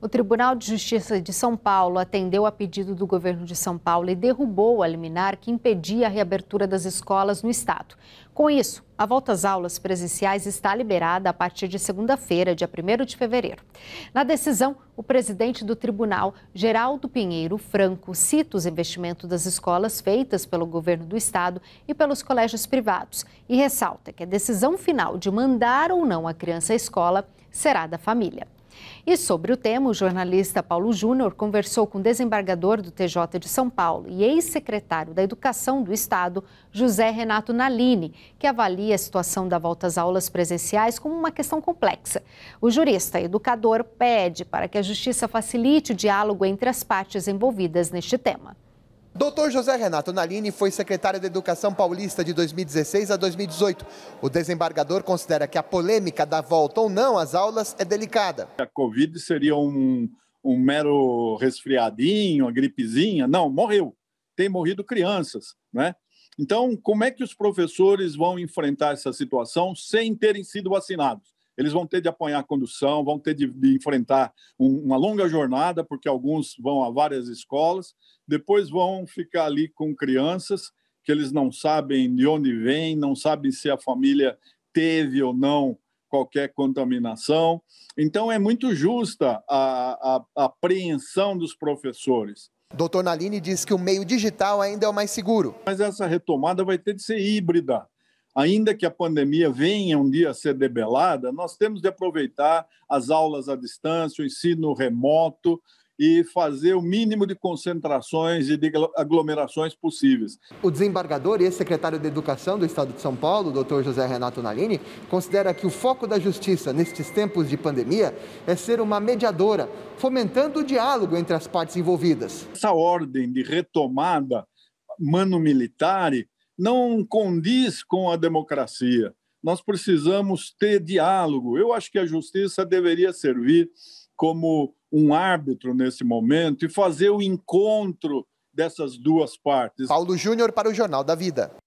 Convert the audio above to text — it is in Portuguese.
O Tribunal de Justiça de São Paulo atendeu a pedido do governo de São Paulo e derrubou a liminar que impedia a reabertura das escolas no estado. Com isso, a volta às aulas presenciais está liberada a partir de segunda-feira, dia 1 de fevereiro. Na decisão, o presidente do tribunal, Geraldo Pinheiro Franco, cita os investimentos das escolas feitas pelo governo do estado e pelos colégios privados e ressalta que a decisão final de mandar ou não a criança à escola será da família. E sobre o tema, o jornalista Paulo Júnior conversou com o desembargador do TJ de São Paulo e ex-secretário da Educação do Estado, José Renato Nalini, que avalia a situação da volta às aulas presenciais como uma questão complexa. O jurista educador pede para que a justiça facilite o diálogo entre as partes envolvidas neste tema. Doutor José Renato Nalini foi secretário da Educação Paulista de 2016 a 2018. O desembargador considera que a polêmica da volta ou não às aulas é delicada. A Covid seria um, um mero resfriadinho, a gripezinha? Não, morreu. Tem morrido crianças, né? Então, como é que os professores vão enfrentar essa situação sem terem sido vacinados? eles vão ter de apanhar a condução, vão ter de, de enfrentar um, uma longa jornada, porque alguns vão a várias escolas, depois vão ficar ali com crianças que eles não sabem de onde vêm, não sabem se a família teve ou não qualquer contaminação. Então, é muito justa a, a, a apreensão dos professores. Doutor Naline diz que o meio digital ainda é o mais seguro. Mas essa retomada vai ter de ser híbrida ainda que a pandemia venha um dia a ser debelada, nós temos de aproveitar as aulas à distância, o ensino remoto e fazer o mínimo de concentrações e de aglomerações possíveis. O desembargador e ex-secretário de Educação do Estado de São Paulo, Dr. José Renato Nalini, considera que o foco da justiça nestes tempos de pandemia é ser uma mediadora, fomentando o diálogo entre as partes envolvidas. Essa ordem de retomada mano militar não condiz com a democracia. Nós precisamos ter diálogo. Eu acho que a justiça deveria servir como um árbitro nesse momento e fazer o encontro dessas duas partes. Paulo Júnior para o Jornal da Vida.